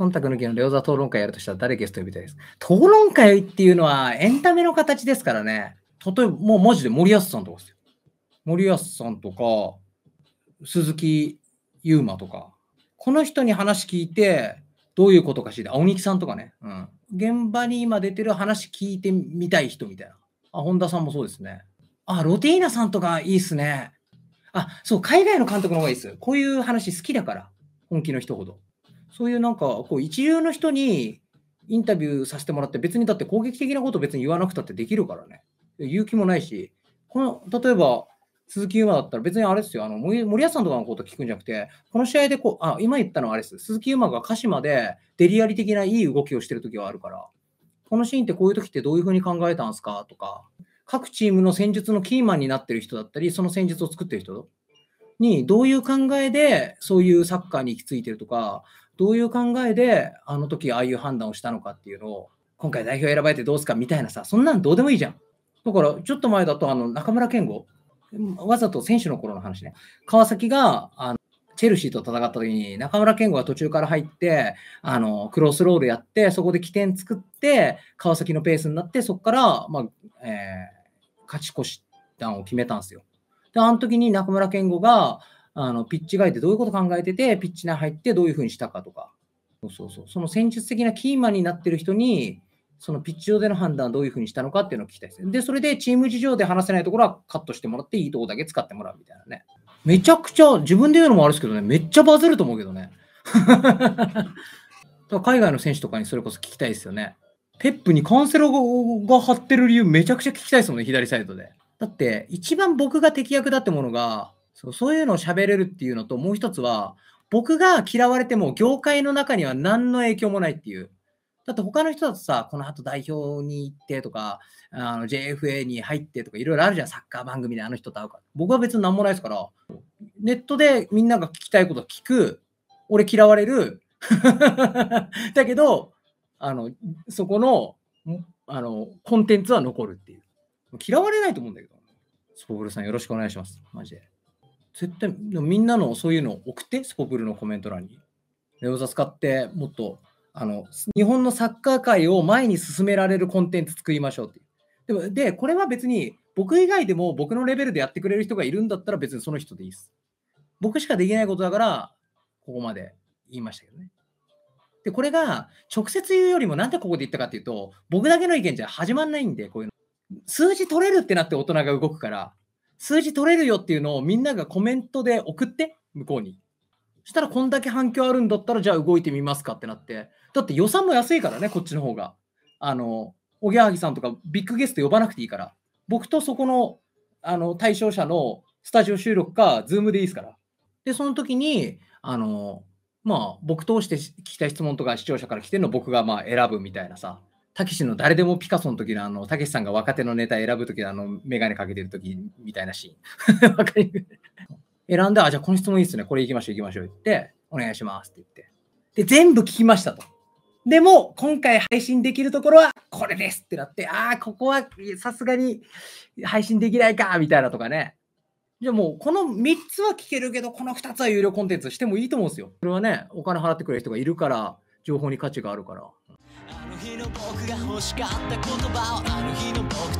忖度の議論、両座討論会やるとしたら誰ゲスト呼びたいです討論会っていうのはエンタメの形ですからね。例えば、もうマジで森保さんとかですよ。森保さんとか、鈴木優馬とか、この人に話聞いて、どういうことかしら。青木さんとかね。うん。現場に今出てる話聞いてみたい人みたいな。あ、本田さんもそうですね。あ、ロテイナさんとかいいっすね。あ、そう、海外の監督の方がいいっす。こういう話好きだから。本気の人ほど。そういうなんか、こう一流の人にインタビューさせてもらって、別にだって攻撃的なこと別に言わなくたってできるからね。勇気もないし、この例えば、鈴木優馬だったら別にあれですよ、あの森保さんとかのこと聞くんじゃなくて、この試合でこう、あ、今言ったのはあれです。鈴木優馬が鹿島でデリアリ的ないい動きをしてる時はあるから、このシーンってこういう時ってどういうふうに考えたんですかとか、各チームの戦術のキーマンになってる人だったり、その戦術を作ってる人に、どういう考えでそういうサッカーに行き着いてるとか、どういう考えで、あの時ああいう判断をしたのかっていうのを、今回代表選ばれてどうすかみたいなさ、そんなんどうでもいいじゃん。だから、ちょっと前だと、あの、中村健吾、わざと選手の頃の話ね、川崎が、あのチェルシーと戦った時に、中村健吾が途中から入って、あの、クロスロールやって、そこで起点作って、川崎のペースになって、そこから、まあ、えー、勝ち越し弾を決めたんですよ。で、あの時に中村健吾が、あのピッチ外でどういうこと考えてて、ピッチ内入ってどういうふうにしたかとか、そうそうそうその戦術的なキーマンになってる人に、そのピッチ上での判断どういうふうにしたのかっていうのを聞きたいですで、それでチーム事情で話せないところはカットしてもらって、いいとこだけ使ってもらうみたいなね。めちゃくちゃ、自分で言うのもあれですけどね、めっちゃバズると思うけどね。海外の選手とかにそれこそ聞きたいですよね。ペップにカンセロが張ってる理由めちゃくちゃ聞きたいですもんね、左サイドで。だって、一番僕が適役だってものが、そうそういうのを喋れるっていうのと、もう一つは、僕が嫌われても業界の中には何の影響もないっていう。だって他の人だとさ、この後代表に行ってとか、あの JFA に入ってとかいろいろあるじゃん、サッカー番組であの人と会うから。僕は別に何もないですから、ネットでみんなが聞きたいこと聞く、俺嫌われる。だけど、あの、そこの、あの、コンテンツは残るっていう。嫌われないと思うんだけど。スポブルさんよろしくお願いします。マジで。絶対、みんなのそういうのを送って、スポブルのコメント欄に。レオザ使って、もっと、あの、日本のサッカー界を前に進められるコンテンツ作りましょうっていう。でも、で、これは別に、僕以外でも僕のレベルでやってくれる人がいるんだったら別にその人でいいです。僕しかできないことだから、ここまで言いましたけどね。で、これが直接言うよりも、なんでここで言ったかっていうと、僕だけの意見じゃ始まんないんで、こういうの。数字取れるってなって大人が動くから、数字取れるよっていうのをみんながコメントで送って、向こうに。したらこんだけ反響あるんだったら、じゃあ動いてみますかってなって。だって予算も安いからね、こっちの方が。あの、おぎやはぎさんとかビッグゲスト呼ばなくていいから。僕とそこの、あの、対象者のスタジオ収録か、ズームでいいですから。で、その時に、あの、まあ、僕通して聞きたい質問とか視聴者から来てるの僕がまあ選ぶみたいなさ。たけしの誰でもピカソの時のあの、たけしさんが若手のネタ選ぶ時のあの、メガネかけてる時みたいなシーン。選んだ、あ、じゃあこの質問いいっすね。これ行きましょう、行きましょう。言って、お願いしますって言って。で、全部聞きましたと。でも、今回配信できるところはこれですってなって、ああ、ここはさすがに配信できないか、みたいなとかね。じゃあもう、この3つは聞けるけど、この2つは有料コンテンツしてもいいと思うんですよ。それはね、お金払ってくれる人がいるから、情報に価値があるから。あの日の僕が欲しかった言葉をあの日の僕